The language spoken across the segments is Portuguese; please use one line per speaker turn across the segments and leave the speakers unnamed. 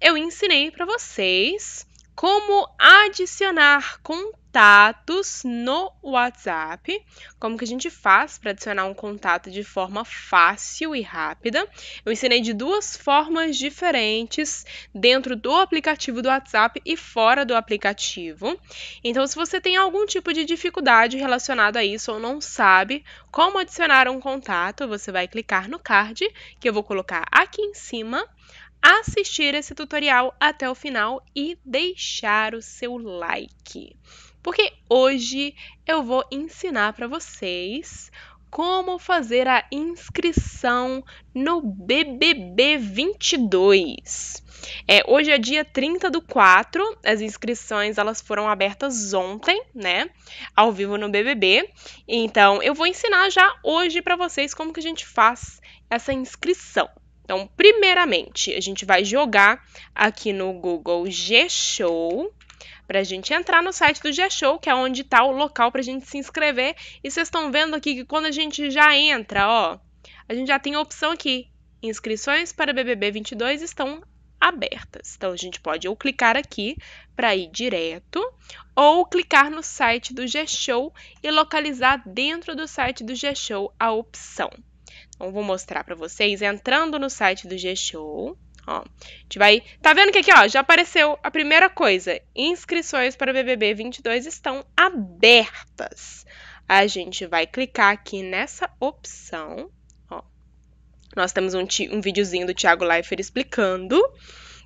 eu ensinei para vocês como adicionar contatos no WhatsApp, como que a gente faz para adicionar um contato de forma fácil e rápida. Eu ensinei de duas formas diferentes dentro do aplicativo do WhatsApp e fora do aplicativo. Então, se você tem algum tipo de dificuldade relacionada a isso ou não sabe como adicionar um contato, você vai clicar no card que eu vou colocar aqui em cima assistir esse tutorial até o final e deixar o seu like. Porque hoje eu vou ensinar para vocês como fazer a inscrição no BBB 22. É, hoje é dia 30 do 4, as inscrições elas foram abertas ontem, né, ao vivo no BBB. Então, eu vou ensinar já hoje para vocês como que a gente faz essa inscrição. Então, primeiramente, a gente vai jogar aqui no Google G-Show para a gente entrar no site do G-Show, que é onde está o local para a gente se inscrever. E vocês estão vendo aqui que quando a gente já entra, ó, a gente já tem a opção aqui. Inscrições para BBB 22 estão abertas. Então, a gente pode ou clicar aqui para ir direto, ou clicar no site do G-Show e localizar dentro do site do G-Show a opção. Então, vou mostrar para vocês entrando no site do G-Show. Ó, a gente vai. Tá vendo que aqui, ó, já apareceu a primeira coisa. Inscrições para BBB 22 estão abertas. A gente vai clicar aqui nessa opção. Ó. Nós temos um, um videozinho do Thiago Leifert explicando.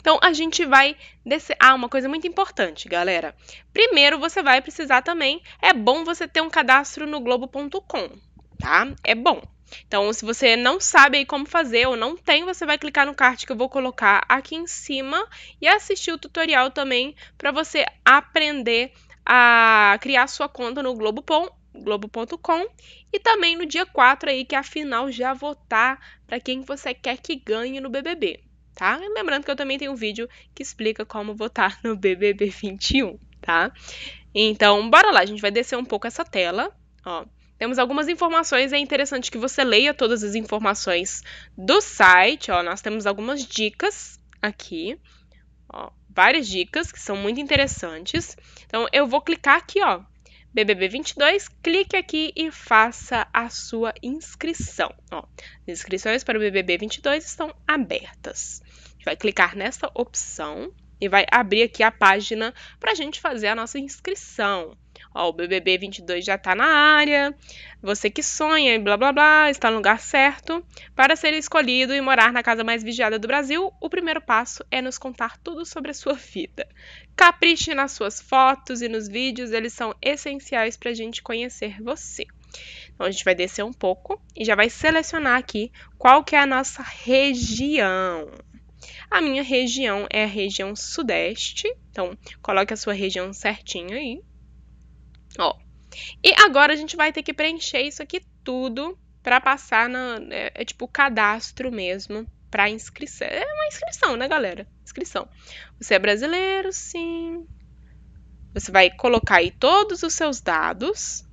Então, a gente vai descer. Ah, uma coisa muito importante, galera. Primeiro, você vai precisar também. É bom você ter um cadastro no Globo.com, tá? É bom. Então, se você não sabe como fazer ou não tem, você vai clicar no card que eu vou colocar aqui em cima e assistir o tutorial também para você aprender a criar sua conta no Globo.com Globo.com e também no dia 4 aí que a final já votar tá para quem você quer que ganhe no BBB, tá? Lembrando que eu também tenho um vídeo que explica como votar no BBB 21, tá? Então, bora lá, a gente vai descer um pouco essa tela, ó. Temos algumas informações, é interessante que você leia todas as informações do site, ó, nós temos algumas dicas aqui, ó, várias dicas que são muito interessantes. Então eu vou clicar aqui, ó, BBB22, clique aqui e faça a sua inscrição. Ó, as inscrições para o BBB22 estão abertas. A gente vai clicar nessa opção e vai abrir aqui a página para a gente fazer a nossa inscrição. Ó, o BBB 22 já está na área, você que sonha e blá blá blá, está no lugar certo. Para ser escolhido e morar na casa mais vigiada do Brasil, o primeiro passo é nos contar tudo sobre a sua vida. Capriche nas suas fotos e nos vídeos, eles são essenciais para a gente conhecer você. Então a gente vai descer um pouco e já vai selecionar aqui qual que é a nossa região. A minha região é a região sudeste, então coloque a sua região certinho aí. Ó. E agora a gente vai ter que preencher isso aqui tudo para passar na. É, é tipo cadastro mesmo para inscrição. É uma inscrição, né, galera? Inscrição. Você é brasileiro? Sim. Você vai colocar aí todos os seus dados.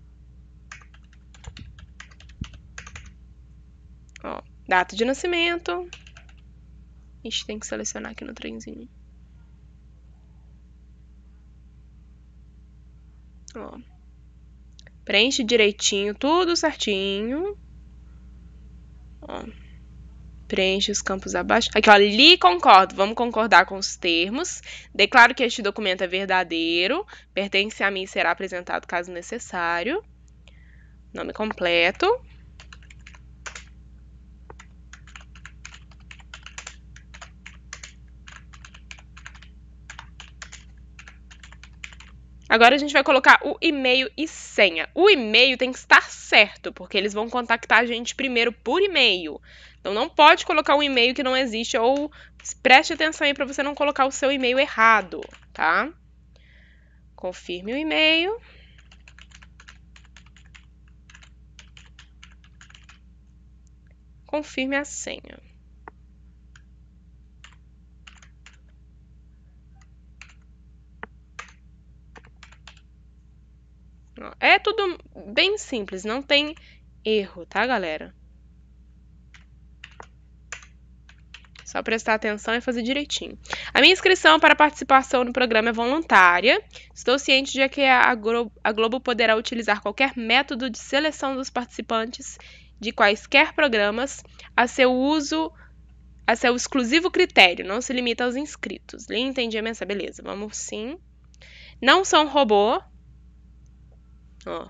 Ó, data de nascimento. A gente tem que selecionar aqui no trenzinho. Ó. Preenche direitinho, tudo certinho. Ó. Preenche os campos abaixo. Aqui, ó, li concordo. Vamos concordar com os termos. Declaro que este documento é verdadeiro. Pertence a mim e será apresentado caso necessário. Nome completo. Agora a gente vai colocar o e-mail e senha. O e-mail tem que estar certo, porque eles vão contactar a gente primeiro por e-mail. Então não pode colocar um e-mail que não existe ou preste atenção aí para você não colocar o seu e-mail errado, tá? Confirme o e-mail. Confirme a senha. É tudo bem simples, não tem erro, tá, galera? Só prestar atenção e fazer direitinho. A minha inscrição para participação no programa é voluntária. Estou ciente de que a Globo poderá utilizar qualquer método de seleção dos participantes de quaisquer programas a seu uso, a seu exclusivo critério, não se limita aos inscritos. Entendi a mensagem, beleza. Vamos sim. Não são robô, Ó.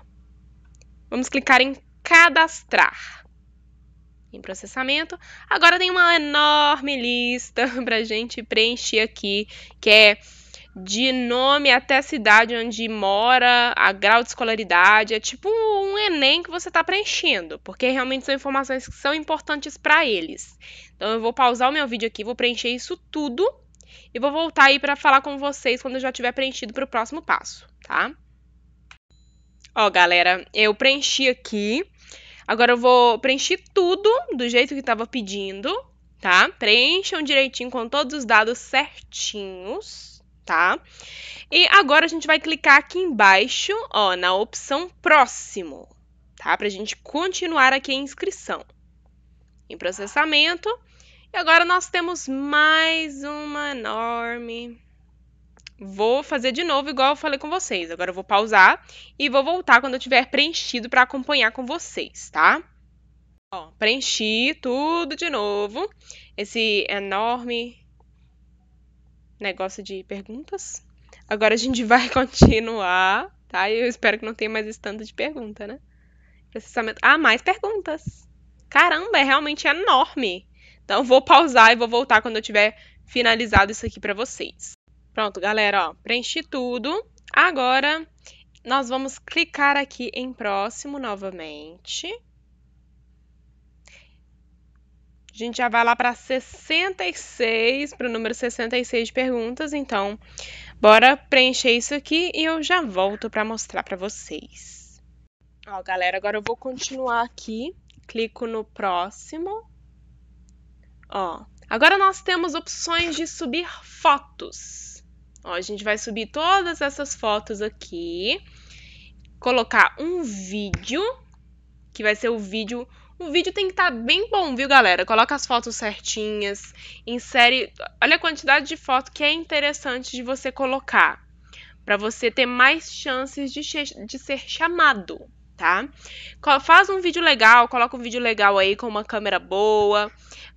Vamos clicar em cadastrar. Em processamento. Agora tem uma enorme lista para gente preencher aqui, que é de nome até a cidade onde mora, a grau de escolaridade, é tipo um Enem que você está preenchendo, porque realmente são informações que são importantes para eles. Então eu vou pausar o meu vídeo aqui, vou preencher isso tudo e vou voltar aí para falar com vocês quando eu já tiver preenchido para o próximo passo, tá? Ó, galera, eu preenchi aqui. Agora eu vou preencher tudo do jeito que estava pedindo, tá? Preencham direitinho com todos os dados certinhos, tá? E agora a gente vai clicar aqui embaixo, ó, na opção próximo, tá? Pra gente continuar aqui a inscrição. Em processamento. E agora nós temos mais uma enorme vou fazer de novo igual eu falei com vocês. Agora eu vou pausar e vou voltar quando eu tiver preenchido para acompanhar com vocês, tá? Ó, preenchi tudo de novo. Esse enorme negócio de perguntas. Agora a gente vai continuar, tá? Eu espero que não tenha mais esse tanto de pergunta, né? Processamento. Ah, mais perguntas. Caramba, é realmente enorme. Então vou pausar e vou voltar quando eu tiver finalizado isso aqui para vocês. Pronto, galera, ó, preenchi tudo. Agora, nós vamos clicar aqui em próximo novamente. A gente já vai lá para 66, para o número 66 de perguntas. Então, bora preencher isso aqui e eu já volto para mostrar para vocês. Ó, galera, agora eu vou continuar aqui. Clico no próximo. Ó, agora nós temos opções de subir fotos. Ó, a gente vai subir todas essas fotos aqui, colocar um vídeo, que vai ser o vídeo... O vídeo tem que estar tá bem bom, viu, galera? Coloca as fotos certinhas, insere... Olha a quantidade de foto que é interessante de você colocar, para você ter mais chances de, de ser chamado, tá? Faz um vídeo legal, coloca um vídeo legal aí com uma câmera boa.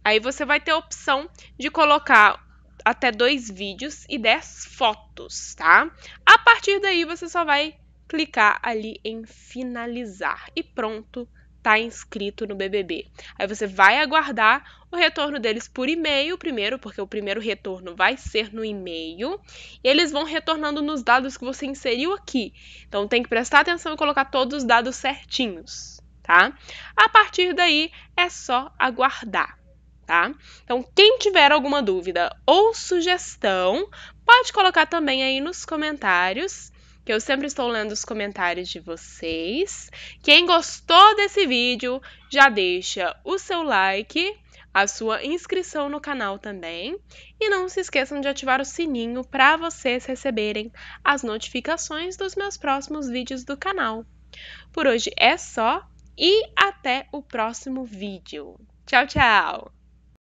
Aí você vai ter a opção de colocar até dois vídeos e 10 fotos, tá? A partir daí você só vai clicar ali em finalizar e pronto, tá inscrito no BBB. Aí você vai aguardar o retorno deles por e-mail primeiro, porque o primeiro retorno vai ser no e-mail, e eles vão retornando nos dados que você inseriu aqui. Então tem que prestar atenção e colocar todos os dados certinhos, tá? A partir daí é só aguardar tá? Então, quem tiver alguma dúvida ou sugestão, pode colocar também aí nos comentários, que eu sempre estou lendo os comentários de vocês. Quem gostou desse vídeo, já deixa o seu like, a sua inscrição no canal também, e não se esqueçam de ativar o sininho para vocês receberem as notificações dos meus próximos vídeos do canal. Por hoje é só e até o próximo vídeo. Tchau, tchau!